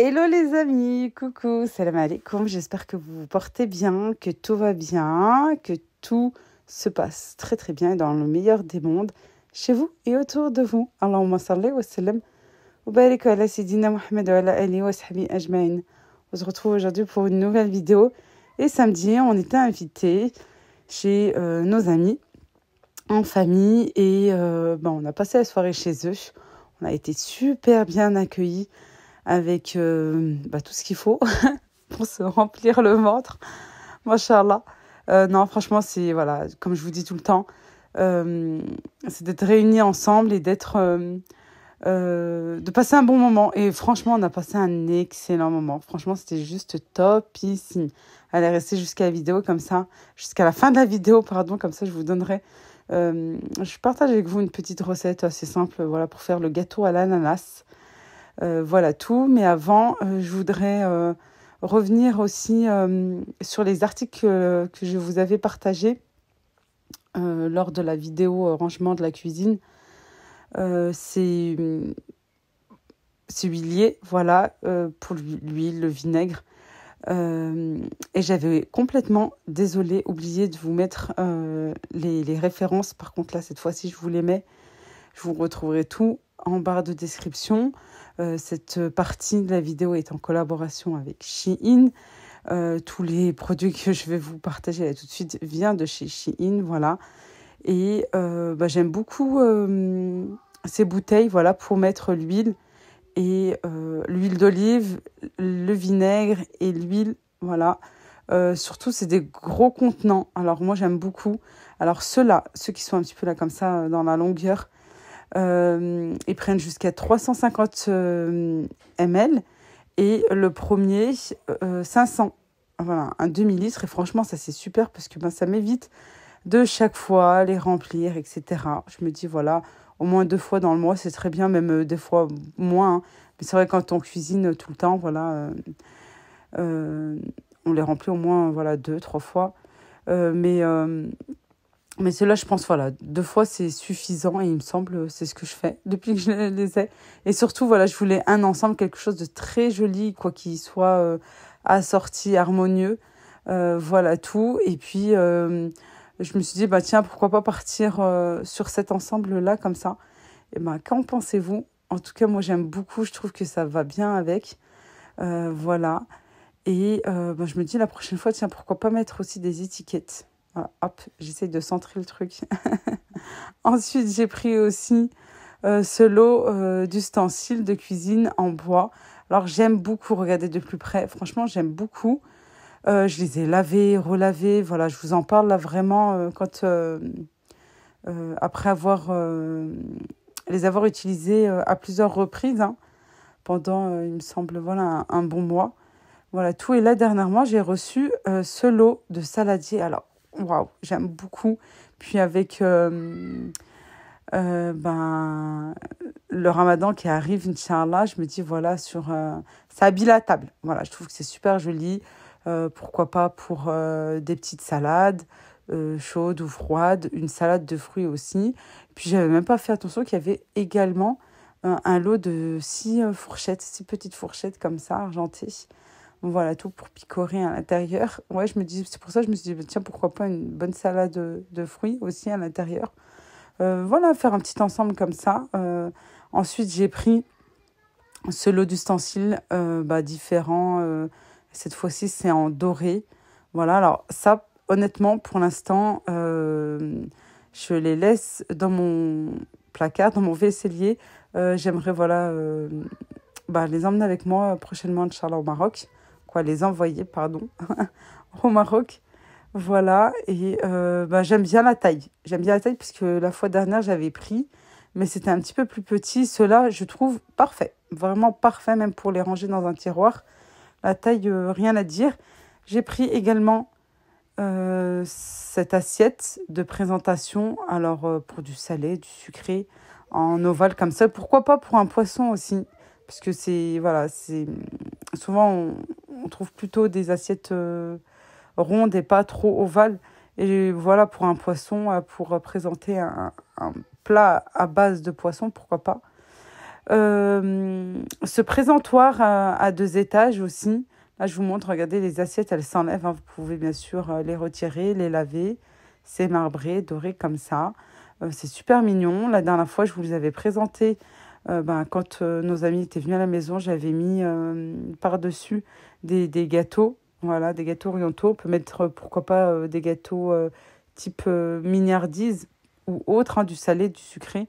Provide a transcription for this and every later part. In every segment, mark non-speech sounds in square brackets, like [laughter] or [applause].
Hello les amis, coucou, salam alaikum, j'espère que vous vous portez bien, que tout va bien, que tout se passe très très bien dans le meilleur des mondes, chez vous et autour de vous. Allahumma salli wa sallam wa barik ala Sidina wa ala wa sahbihi ajma'in. On se retrouve aujourd'hui pour une nouvelle vidéo et samedi on était invité chez euh, nos amis en famille et euh, bon, on a passé la soirée chez eux. On a été super bien accueillis avec euh, bah, tout ce qu'il faut [laughs] pour se remplir le ventre. Machallah. Euh, non, franchement, c'est, voilà, comme je vous dis tout le temps, euh, c'est d'être réunis ensemble et d'être. Euh, de passer un bon moment. Et franchement, on a passé un excellent moment. Franchement, c'était juste topissime. Elle est restée jusqu'à la vidéo comme ça, jusqu'à la fin de la vidéo, pardon, comme ça, je vous donnerai je partage avec vous une petite recette assez simple voilà, pour faire le gâteau à l'ananas. Euh, voilà tout. Mais avant, euh, je voudrais euh, revenir aussi sur les articles que, je vous avais partagés lors de la vidéo rangement de la cuisine. C'est huilier, voilà, pour l'huile, le vinaigre. et j'avais complètement, désolé, oublié de vous mettre les, les, références. Par contre, là, cette fois-ci, je vous les mets. Je vous retrouverai tout en barre de description. Euh, cette partie de la vidéo est en collaboration avec Shein. Euh, tous les [laughs] produits que je vais vous partager tout de suite viennent de chez Shein, voilà. Et euh, bah, j'aime beaucoup ces bouteilles, voilà, pour mettre l'huile et l'huile d'olive, le vinaigre et l'huile, voilà. surtout, c'est des gros contenants. Alors, moi, j'aime beaucoup. Alors, ceux-là, ceux qui sont un petit peu là comme ça, dans la longueur, euh, ils prennent jusqu'à 350 euh, ml et le premier 500. Euh, voilà, un demi-litre. Et franchement, ça c'est super parce que ben, ça m'évite de chaque fois les remplir, etc. Je me dis, voilà, au moins deux fois dans le mois, c'est très bien, même des fois moins. Hein. Mais c'est vrai, quand on cuisine tout le temps, voilà, on les remplit au moins voilà, deux, trois fois. mais mais cela, je pense, voilà, deux fois, c'est suffisant et il me semble, euh, c'est ce que je fais [laughs] depuis que je les ai. Et surtout, voilà, je voulais un ensemble, quelque chose de très joli, quoi qu'il soit euh, assorti, harmonieux. Euh, voilà tout. Et puis, je me suis dit, bah tiens, pourquoi pas partir sur cet ensemble-là comme ça Et ben, bah, qu'en pensez-vous En tout cas, moi, j'aime beaucoup, je trouve que ça va bien avec. voilà. Et bah, je me dis, la prochaine fois, tiens, pourquoi pas mettre aussi des étiquettes ah, hop, j'essaie de centrer le truc. [laughs] Ensuite, j'ai pris aussi euh, ce lot euh, d'ustensiles de cuisine en bois. Alors, j'aime beaucoup regarder de plus près. Franchement, j'aime beaucoup. Euh, je les ai lavés, relavés. Voilà, je vous en parle là vraiment quand... après avoir les avoir utilisés à plusieurs reprises hein, pendant, il me semble, voilà, un, bon mois. Voilà, tout. Et là, dernièrement, j'ai reçu ce lot de saladier. Alors, j'aime beaucoup. Puis avec euh, euh, ben, le ramadan qui arrive, Inch'Allah, je me dis, voilà, sur. Euh, ça habille la table. Voilà, je trouve que c'est super joli. pourquoi pas pour des petites salades chaudes ou froides, une salade de fruits aussi. Puis j'avais même pas fait attention qu'il y avait également un, un lot de six fourchettes, six petites fourchettes comme ça, argentées voilà tout pour picorer à l'intérieur. Ouais, je me dis, c'est pour ça que je me suis dit, tiens, pourquoi pas une bonne salade de, fruits aussi à l'intérieur. Euh, voilà, faire un petit ensemble comme ça. Euh, ensuite, j'ai pris ce lot d'ustensiles euh, bah, différents. cette fois-ci, c'est en doré. Voilà, alors ça, honnêtement, pour l'instant, je les laisse dans mon placard, dans mon vaisselier. J'aimerais, voilà, bah, les emmener avec moi prochainement, de au Maroc quoi, les envoyer, pardon, [laughs] au Maroc. Voilà, et euh, bah, j'aime bien la taille. J'aime bien la taille puisque la fois dernière, j'avais pris, mais c'était un petit peu plus petit. Ceux-là, je trouve parfait, vraiment parfait, même pour les ranger dans un tiroir. La taille, euh, rien à dire. J'ai pris également euh, cette assiette de présentation, alors pour du salé, du sucré, en ovale comme ça. Pourquoi pas pour un poisson aussi Parce que c'est, voilà, c'est souvent trouve plutôt des assiettes euh, rondes et pas trop ovales. Et voilà, pour un poisson, euh, pour présenter un, plat à base de poisson, pourquoi pas. Euh, ce présentoir à, deux étages aussi. Là, je vous montre, regardez, les assiettes, elles s'enlèvent. Hein. Vous pouvez bien sûr les retirer, les laver. C'est marbré, doré comme ça. c'est super mignon. La dernière fois, je vous les avais présenté euh, ben, quand euh, nos amis étaient venus à la maison, j'avais mis euh, par-dessus des, des, gâteaux, voilà, des gâteaux orientaux. On peut mettre, pourquoi pas, des gâteaux type mignardise ou autre, hein, du salé, du sucré.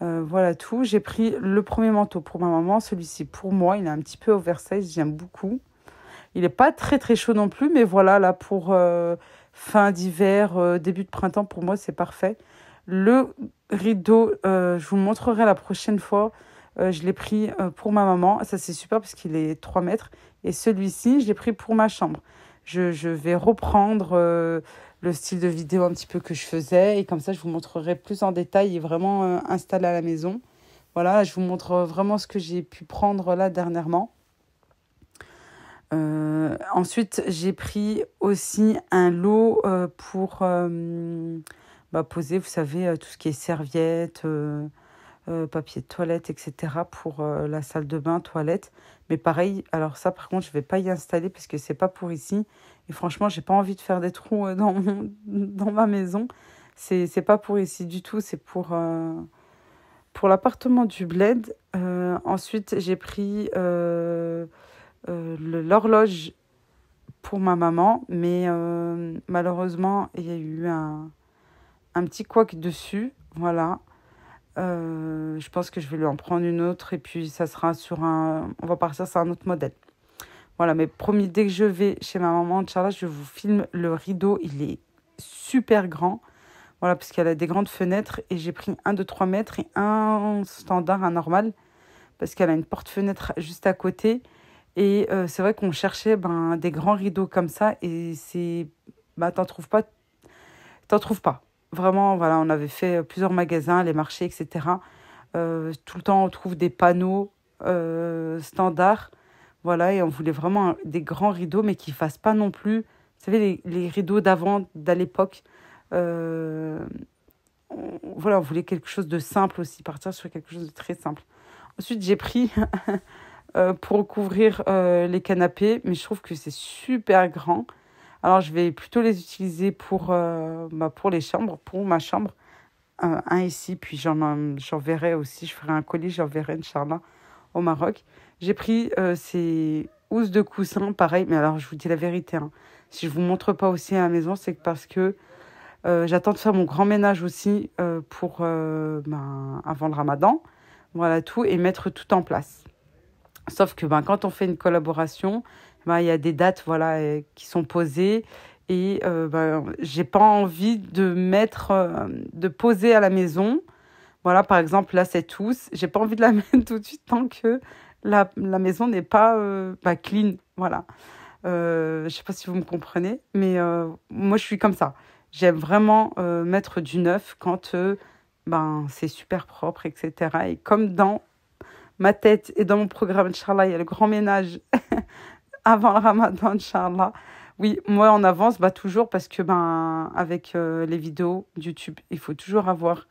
voilà tout. J'ai pris le premier manteau pour ma maman, celui-ci pour moi. Il est un petit peu au Versailles. j'aime beaucoup. Il n'est pas très très chaud non plus, mais voilà, là pour fin d'hiver, début de printemps, pour moi c'est parfait. Le rideau, euh, je vous montrerai la prochaine fois. Euh, je l'ai pris euh, pour ma maman. Ça, c'est super parce qu'il est 3 mètres. Et celui-ci, je l'ai pris pour ma chambre. Je, je vais reprendre le style de vidéo un petit peu que je faisais. Et comme ça, je vous montrerai plus en détail et vraiment installé à la maison. Voilà, je vous montre vraiment ce que j'ai pu prendre là dernièrement. ensuite, j'ai pris aussi un lot pour bah, poser, vous savez, euh, tout ce qui est serviettes, euh, euh, papier de toilette, etc. pour la salle de bain, toilette. Mais pareil, alors ça par contre, je ne vais pas y installer parce que c'est pas pour ici. Et franchement, j'ai pas envie de faire des trous dans, [laughs] dans ma maison. C'est pas pour ici du tout, c'est pour, pour l'appartement du bled. ensuite, j'ai pris l'horloge pour ma maman, mais malheureusement, il y a eu un, un petit couac dessus, voilà. Euh, je pense que je vais lui en prendre une autre et puis ça sera sur un... On va partir sur un autre modèle. Voilà, mais promis, dès que je vais chez ma maman, Inch'Allah, je vous filme le rideau. Il est super grand. Voilà, parce qu'elle a des grandes fenêtres et j'ai pris un de 3 mètres et un standard, un normal, parce qu'elle a une porte-fenêtre juste à côté. Et euh, c'est vrai qu'on cherchait ben, des grands rideaux comme ça et c'est... Bah, t'en trouves pas. T'en trouves pas. Vraiment, voilà, on avait fait euh, plusieurs magasins, les marchés, etc. Euh, tout le temps, on trouve des panneaux euh, standards. Voilà, et on voulait vraiment des grands rideaux, mais qui ne fassent pas non plus, vous savez, les, rideaux d'avant, d'à l'époque. voilà, on voulait quelque chose de simple aussi, partir sur quelque chose de très simple. Ensuite, j'ai pris [laughs] pour couvrir les canapés, mais je trouve que c'est super grand. Alors, je vais plutôt les utiliser pour, euh, bah, pour les chambres, pour ma chambre. Euh, un ici, puis euh, j'enverrai aussi, je ferai un colis, j'enverrai charlotte au Maroc. J'ai pris ces housses de coussin, pareil, mais alors je vous dis la vérité. Hein. Si je vous montre pas aussi à la maison, c'est parce que j'attends de faire mon grand ménage aussi pour bah, avant le ramadan. Voilà tout, et mettre tout en place. Sauf que ben, quand on fait une collaboration, bah, il y a des dates voilà, euh, qui sont posées. Et euh, n'ai bah, j'ai pas envie de mettre, euh, de poser à la maison. Voilà, par exemple, là, c'est tous. J'ai pas envie de la [laughs] mettre tout de suite tant que la, la maison n'est pas, euh, clean. Voilà. Euh, je sais pas si vous me comprenez, mais euh, moi, je suis comme ça. J'aime vraiment mettre du neuf quand ben, c'est super propre, etc. Et comme dans ma tête et dans mon programme, Inch'Allah, il y a le grand ménage avant le ramadan, Inch'Allah. Oui, moi on avance, bah, toujours parce que ben avec euh, les vidéos YouTube, il faut toujours avoir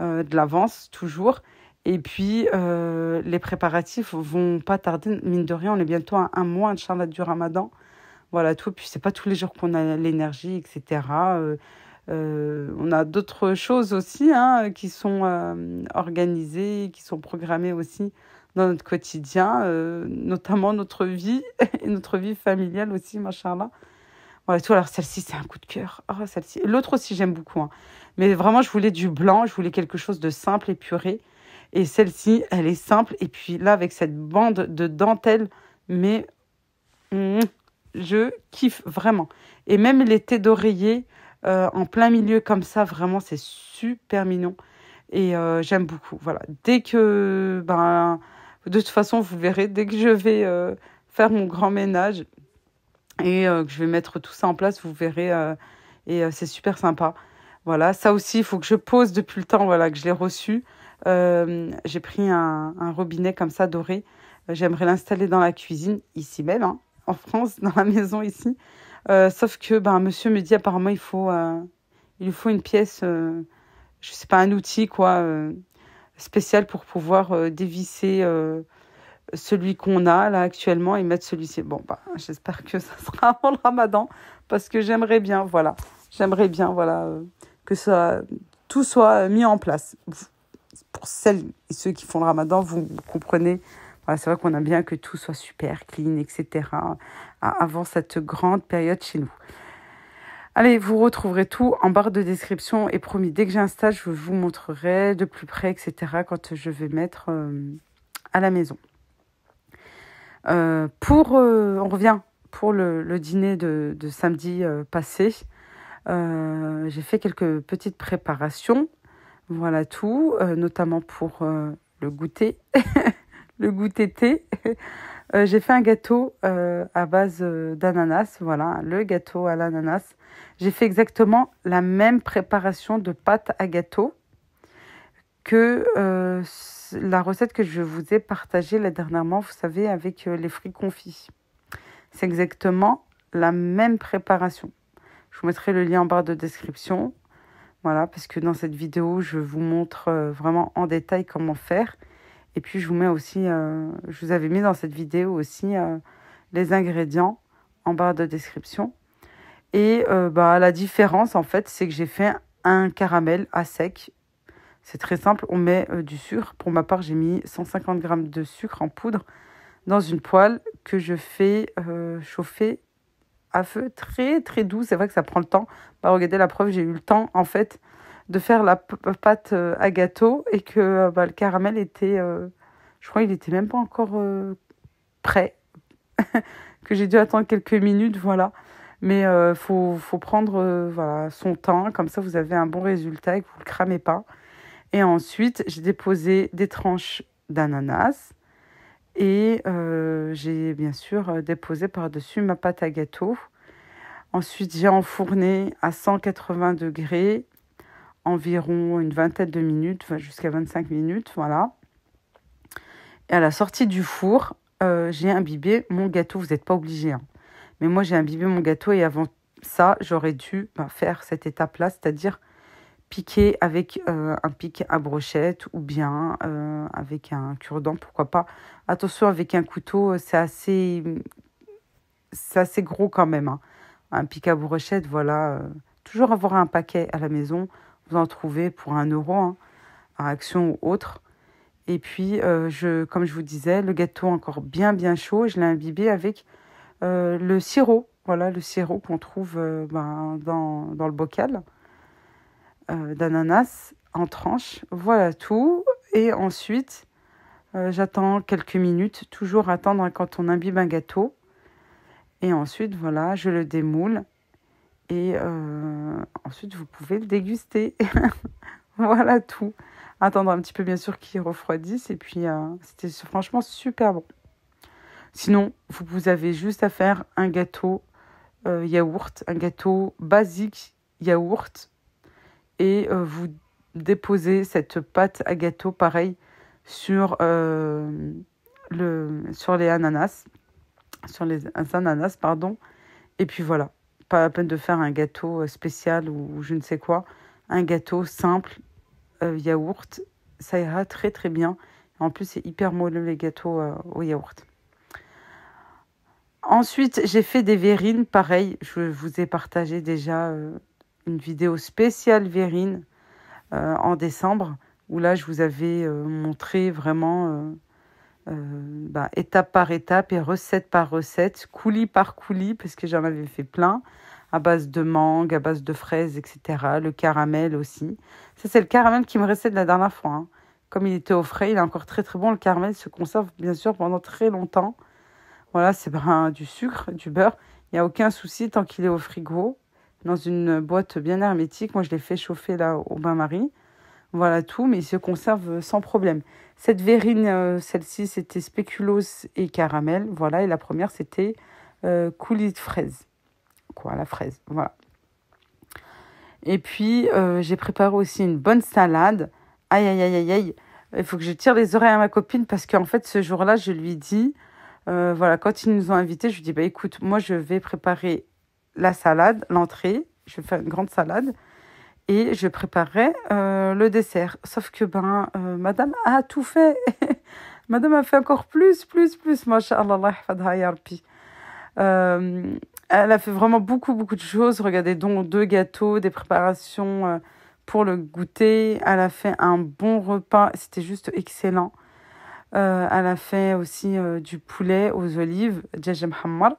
euh, de l'avance, toujours. Et puis euh, les préparatifs vont pas tarder, mine de rien, on est bientôt à un mois, Inch'Allah, du ramadan. Voilà tout. Et puis c'est pas tous les jours qu'on a l'énergie, etc. on a d'autres choses aussi hein, qui sont organisées, qui sont programmées aussi dans notre quotidien, euh, notamment notre vie [laughs] et notre vie familiale aussi, là. Voilà tout. Alors celle-ci, c'est un coup de cœur. Oh, celle-ci. L'autre aussi, j'aime beaucoup. Hein. Mais vraiment, je voulais du blanc, je voulais quelque chose de simple et puré. Et celle-ci, elle est simple. Et puis là, avec cette bande de dentelle, mais mmh, je kiffe vraiment. Et même les têtes d'oreiller euh, en plein milieu comme ça, vraiment, c'est super mignon. Et euh, j'aime beaucoup. Voilà. Dès que ben, de toute façon, vous verrez, dès que je vais euh, faire mon grand ménage et euh, que je vais mettre tout ça en place, vous verrez. Euh, et c'est super sympa. Voilà, ça aussi, il faut que je pose depuis le temps voilà, que je l'ai reçu. J'ai pris un, robinet comme ça doré. J'aimerais l'installer dans la cuisine, ici même, hein, en France, dans la maison ici. sauf que ben, monsieur me dit apparemment il faut il faut une pièce, je je sais pas, un outil, quoi, spécial pour pouvoir euh, dévisser euh, celui qu'on a là actuellement et mettre celui-ci. Bon, bah, j'espère que [laughs] ça sera avant le ramadan parce que j'aimerais bien, voilà, j'aimerais bien, voilà, euh, que ça, tout soit mis en place. Pour celles et ceux qui font le ramadan, vous comprenez. c'est vrai qu'on a bien que tout soit super clean, etc. avant cette grande période chez nous. Allez, vous retrouverez tout en barre de description et promis, dès que j'ai un stage, je vous montrerai de plus près, etc. quand je vais mettre euh, à la maison. Euh, pour, euh, on revient pour le, dîner de, de samedi passé. j'ai fait quelques petites préparations. Voilà tout, notamment pour le goûter, [laughs] le goûter thé. Euh, j'ai fait un gâteau euh, à base euh, d'ananas, voilà, le gâteau à l'ananas. J'ai fait exactement la même préparation de pâte à gâteau que la recette que je vous ai partagée là dernièrement, vous savez, avec les fruits confits. C'est exactement la même préparation. Je vous mettrai le lien en barre de description. Voilà, parce que dans cette vidéo, je vous montre vraiment en détail comment faire. Et puis je vous mets aussi, euh, je vous avais mis dans cette vidéo aussi euh, les ingrédients en barre de description. Et euh, bah, la différence en fait, c'est que j'ai fait un caramel à sec. C'est très simple, on met du sucre. Pour ma part, j'ai mis 150 g de sucre en poudre dans une poêle que je fais chauffer à feu très très doux. C'est vrai que ça prend le temps. Bah, regardez la preuve, j'ai eu le temps en fait de faire la pâte euh, à gâteau et que euh, bah, le caramel était, euh, je crois, il était même pas encore prêt, [laughs] que j'ai dû attendre quelques minutes, voilà. Mais faut, prendre voilà, son temps, comme ça vous avez un bon résultat et que vous le cramez pas. Et ensuite, j'ai déposé des tranches d'ananas et j'ai bien sûr déposé par-dessus ma pâte à gâteau. Ensuite, j'ai enfourné à 180 degrés environ une vingtaine de minutes, enfin jusqu'à 25 minutes, voilà. Et à la sortie du four, euh, j'ai imbibé mon gâteau. Vous n'êtes pas obligé. Hein. Mais moi, j'ai imbibé mon gâteau et avant ça, j'aurais dû bah, faire cette étape-là, c'est-à-dire piquer avec euh, un pic à brochette ou bien euh, avec un cure-dent, pourquoi pas. Attention, avec un couteau, c'est assez, assez gros quand même. Hein. Un pic à brochette, voilà. toujours avoir un paquet à la maison vous en trouvez pour un euro, à hein, action ou autre. Et puis, euh, je, comme je vous disais, le gâteau encore bien bien chaud, je l'ai imbibé avec euh, le sirop. Voilà, le sirop qu'on trouve euh, ben, dans, dans, le bocal d'ananas en tranches. Voilà tout. Et ensuite, j'attends quelques minutes, toujours attendre quand on imbibe un gâteau. Et ensuite, voilà, je le démoule. Et euh, ensuite, vous pouvez le déguster. [laughs] voilà tout. Attendre un petit peu, bien sûr, qu'il refroidisse. Et puis, euh, c'était franchement super bon. Sinon, vous avez juste à faire un gâteau euh, yaourt, un gâteau basique yaourt, et vous déposez cette pâte à gâteau pareil sur, le, sur les ananas, sur les ananas, pardon, et puis voilà pas la peine de faire un gâteau euh, spécial ou je ne sais quoi. Un gâteau simple, euh, yaourt, ça ira très très bien. En plus, c'est hyper moelleux les gâteaux euh, au yaourt. Ensuite, j'ai fait des verrines. Pareil, je vous ai partagé déjà une vidéo spéciale verrine en décembre où là, je vous avais montré vraiment bah, étape par étape et recette par recette, coulis par coulis, parce que j'en avais fait plein à base de mangue, à base de fraises, etc. Le caramel aussi. Ça, c'est le caramel qui me restait de la dernière fois. Hein. Comme il était au frais, il est encore très très bon. Le caramel se conserve bien sûr pendant très longtemps. Voilà, c'est du sucre, du beurre. Il n'y a aucun souci tant qu'il est au frigo. Dans une boîte bien hermétique. Moi, je l'ai fait chauffer là au bain-marie. Voilà tout, mais il se conserve sans problème. Cette verrine, euh, celle-ci, c'était spéculoos et caramel. Voilà, et la première, c'était euh, coulis de fraises quoi, la fraise. Voilà. Et puis, euh, j'ai préparé aussi une bonne salade. Aïe, aïe, aïe, aïe, aïe. Il faut que je tire les oreilles à ma copine parce qu'en fait, ce jour-là, je lui dis, euh, voilà, quand ils nous ont invités, je lui dis, bah écoute, moi, je vais préparer la salade, l'entrée. Je vais faire une grande salade. Et je préparerai euh, le dessert. Sauf que, ben, madame a tout fait. [laughs] madame a fait encore plus, plus, plus. Masha'Allah, ya Euh... Elle a fait vraiment beaucoup, beaucoup de choses. Regardez donc deux gâteaux, des préparations euh, pour le goûter. Elle a fait un bon repas. C'était juste excellent. Euh, elle a fait aussi euh, du poulet aux olives, djajem hammar,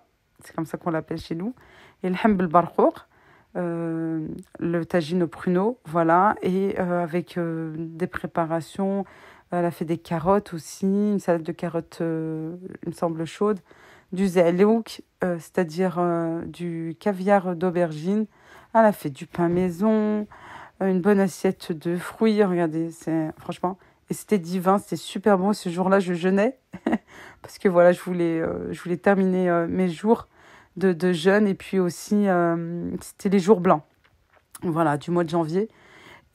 c'est comme ça qu'on l'appelle chez nous, et le hambel barhour, le tagine au pruneau, voilà, et avec des préparations, elle a fait des carottes aussi, une salade de carottes, il me semble, chaude du zelouk, euh, c'est-à-dire euh, du caviar d'aubergine. Elle a fait du pain maison, euh, une bonne assiette de fruits. Regardez, c'est franchement. Et c'était divin, c'était super bon. Ce jour-là, je jeûnais [laughs] parce que voilà, je voulais, je voulais terminer mes jours de, de, jeûne et puis aussi, c'était les jours blancs, voilà, du mois de janvier.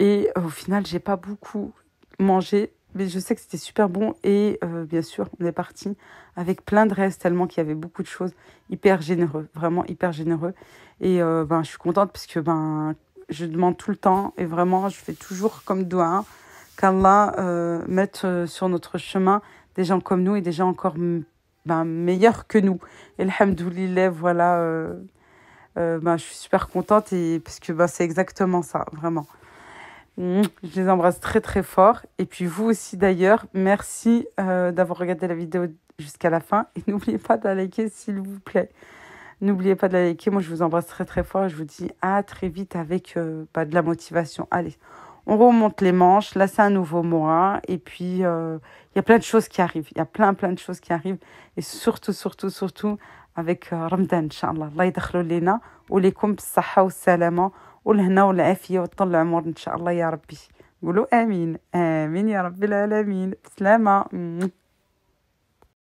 Et au final, j'ai pas beaucoup mangé mais je sais que c'était super bon et euh, bien sûr, on est parti avec plein de restes tellement qu'il y avait beaucoup de choses hyper généreux, vraiment hyper généreux. Et euh, ben, je suis contente parce que ben, je demande tout le temps et vraiment, je fais toujours comme doigt qu'Allah euh, mette euh, sur notre chemin des gens comme nous et des gens encore ben, meilleurs que nous. Et alhamdoulilah, voilà, ben, je suis super contente et, parce que ben, c'est exactement ça, vraiment. Je les embrasse très très fort. Et puis vous aussi d'ailleurs, merci euh, d'avoir regardé la vidéo jusqu'à la fin. Et [laughs] n'oubliez pas de liker s'il vous plaît. N'oubliez pas de liker. Moi je vous embrasse très très fort je vous dis à très vite avec euh, bah, de la motivation. Allez, on remonte les manches. Là c'est un nouveau mois. Et puis euh, il y a plein de choses qui arrivent. Il y a plein plein de choses qui arrivent. Et surtout, surtout, surtout avec Ramadan, Inch'Allah. Allah ou lina, salama. والهنا والعافية وطول العمر إن شاء الله يا ربي قولوا آمين آمين يا رب العالمين بسلامة